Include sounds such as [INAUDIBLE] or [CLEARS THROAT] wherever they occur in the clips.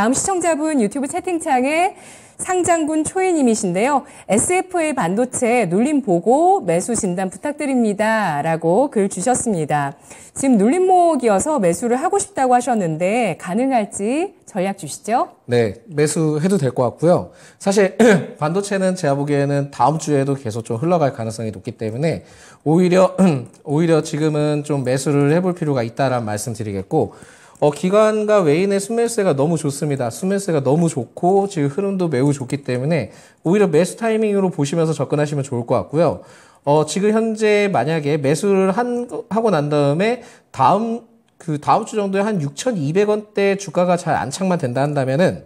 다음 시청자분 유튜브 채팅창에 상장군 초이님이신데요. SFA 반도체 눌림 보고 매수 진단 부탁드립니다. 라고 글 주셨습니다. 지금 눌림 모으기서 매수를 하고 싶다고 하셨는데 가능할지 전략 주시죠. 네, 매수해도 될 것 같고요. 사실 [CLEARS THROAT] 반도체는 제가 보기에는 다음 주에도 계속 좀 흘러갈 가능성이 높기 때문에 오히려 [CLEARS THROAT] 오히려 지금은 좀 매수를 해볼 필요가 있다라는 말씀드리겠고 어, 기관과 외인의 순매세가 너무 좋습니다. 순매세가 너무 좋고 지금 흐름도 매우 좋기 때문에 오히려 매수 타이밍으로 보시면서 접근하시면 좋을 것 같고요. 어, 지금 현재 만약에 매수를 한, 하고 난 다음에 다음 그 다음 주 정도에 한 6,200원대 주가가 잘 안착만 된다 한다면은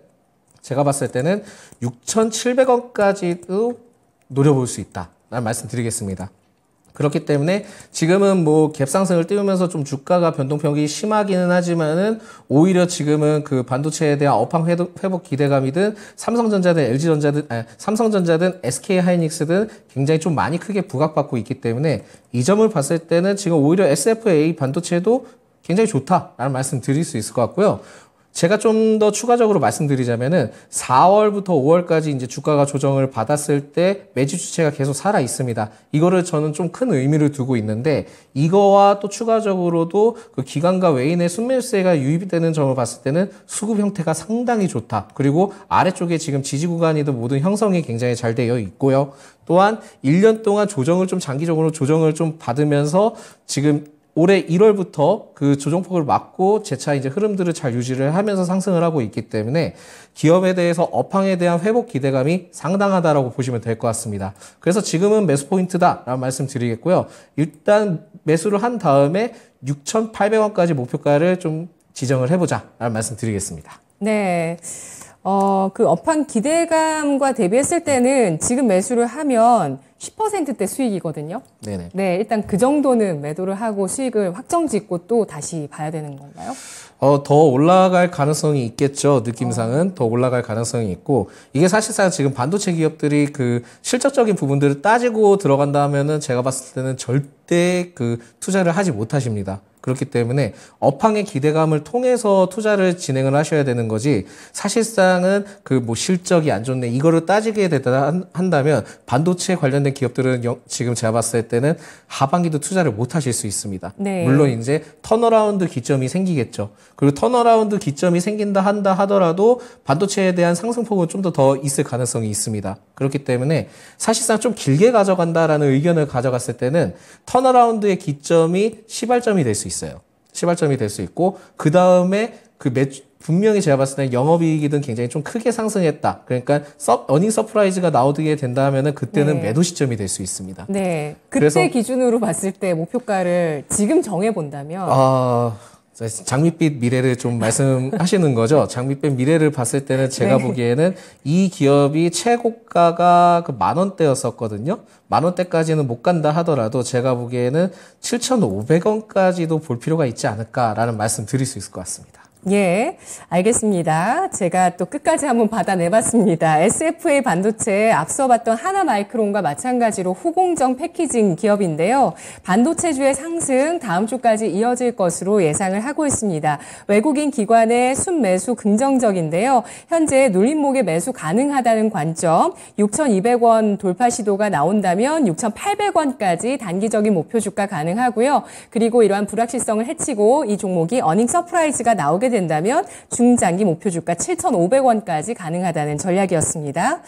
제가 봤을 때는 6,700원까지도 노려볼 수 있다. 라는 말씀드리겠습니다. 그렇기 때문에 지금은 뭐 갭상승을 띄우면서 좀 주가가 변동평이 심하기는 하지만은 오히려 지금은 그 반도체에 대한 업황 회복 기대감이든 삼성전자든 LG전자든 아니, 삼성전자든 SK 하이닉스든 굉장히 좀 많이 크게 부각받고 있기 때문에 이 점을 봤을 때는 지금 오히려 SFA 반도체도 굉장히 좋다라는 말씀 드릴 수 있을 것 같고요. 제가 좀 더 추가적으로 말씀드리자면은 4월부터 5월까지 이제 주가가 조정을 받았을 때 매집 주체가 계속 살아 있습니다. 이거를 저는 좀 큰 의미를 두고 있는데 이거와 또 추가적으로도 그 기관과 외인의 순매수세가 유입되는 점을 봤을 때는 수급 형태가 상당히 좋다. 그리고 아래쪽에 지금 지지 구간이든 모든 형성이 굉장히 잘 되어 있고요. 또한 1년 동안 조정을 좀 장기적으로 조정을 좀 받으면서 지금 올해 1월부터 그 조정폭을 막고 재차 이제 흐름들을 잘 유지를 하면서 상승을 하고 있기 때문에 기업에 대해서 업황에 대한 회복 기대감이 상당하다라고 보시면 될 것 같습니다. 그래서 지금은 매수 포인트다라는 말씀 드리겠고요. 일단 매수를 한 다음에 6,800원까지 목표가를 좀 지정을 해보자라는 말씀 드리겠습니다. 네. 어, 그 업황 기대감과 대비했을 때는 지금 매수를 하면 10%대 수익이거든요. 네네. 네, 일단 그 정도는 매도를 하고 수익을 확정 짓고 또 다시 봐야 되는 건가요? 어, 더 올라갈 가능성이 있겠죠. 느낌상은 어. 더 올라갈 가능성이 있고 이게 사실상 지금 반도체 기업들이 그 실적적인 부분들을 따지고 들어간다 면은 제가 봤을 때는 절대 그 투자를 하지 못하십니다. 그렇기 때문에 업황의 기대감을 통해서 투자를 진행을 하셔야 되는 거지 사실상은 그 뭐 실적이 안 좋네 이거를 따지게 되다 한다면 반도체 관련 관련된 기업들은 지금 제가 봤을 때는 하반기도 투자를 못 하실 수 있습니다. 네. 물론 이제 턴어라운드 기점이 생기겠죠. 그리고 턴어라운드 기점이 생긴다 한다 하더라도 반도체에 대한 상승폭은 좀 더더 더 있을 가능성이 있습니다. 그렇기 때문에 사실상 좀 길게 가져간다라는 의견을 가져갔을 때는 턴어라운드의 기점이 시발점이 될 수 있어요. 시발점이 될 수 있고 그 다음에 그 매주, 분명히 제가 봤을 때는 영업이익이든 굉장히 좀 크게 상승했다. 그러니까 서, 어닝 서프라이즈가 나오게 된다면은 그때는 네. 매도 시점이 될 수 있습니다. 네. 그때 그래서, 기준으로 봤을 때 목표가를 지금 정해 본다면 아 장밋빛 미래를 좀 말씀하시는 거죠. [LAUGHS] 장밋빛 미래를 봤을 때는 제가 네. 보기에는 이 기업이 최고가가 그 만 원대였었거든요. 만 원대까지는 못 간다 하더라도 제가 보기에는 7,500원까지도 볼 필요가 있지 않을까라는 말씀 드릴 수 있을 것 같습니다. 예, 알겠습니다. 제가 또 끝까지 한번 받아내봤습니다. SFA 반도체 앞서 봤던 하나 마이크론과 마찬가지로 후공정 패키징 기업인데요. 반도체주의 상승 다음 주까지 이어질 것으로 예상을 하고 있습니다. 외국인 기관의 순매수 긍정적인데요. 현재 눌림목에 매수 가능하다는 관점, 6,200원 돌파 시도가 나온다면 6,800원까지 단기적인 목표 주가 가능하고요. 그리고 이러한 불확실성을 해치고 이 종목이 어닝 서프라이즈가 나오게 된다면 중장기 목표 주가 7,500원까지 가능하다는 전략이었습니다.